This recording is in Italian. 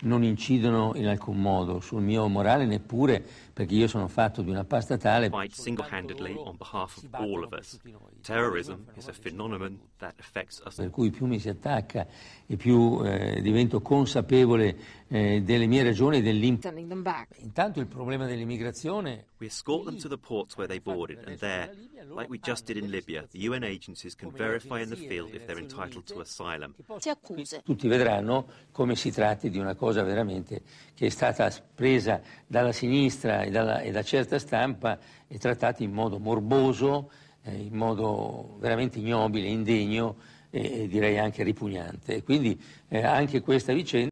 Non incidono in alcun modo sul mio morale neppure perché io sono fatto di una pasta tale. Fight single-handedly on behalf of all of us. Terrorism is a phenomenon that affects us. Per cui più mi si attacca e più eh, divento consapevole eh, delle mie regioni dell'impero. Intanto il problema dell'immigrazione. We escort them to the ports where they boarded and there, like we just did in Libya, the UN agencies can verify in the field if they're entitled to asylum. Tutti vedranno come si tratti di una cosa veramente che è stata presa dalla sinistra e, dalla, e da certa stampa e trattata in modo morboso, eh, in modo veramente ignobile, indegno e, e direi anche ripugnante. Quindi eh, anche questa vicenda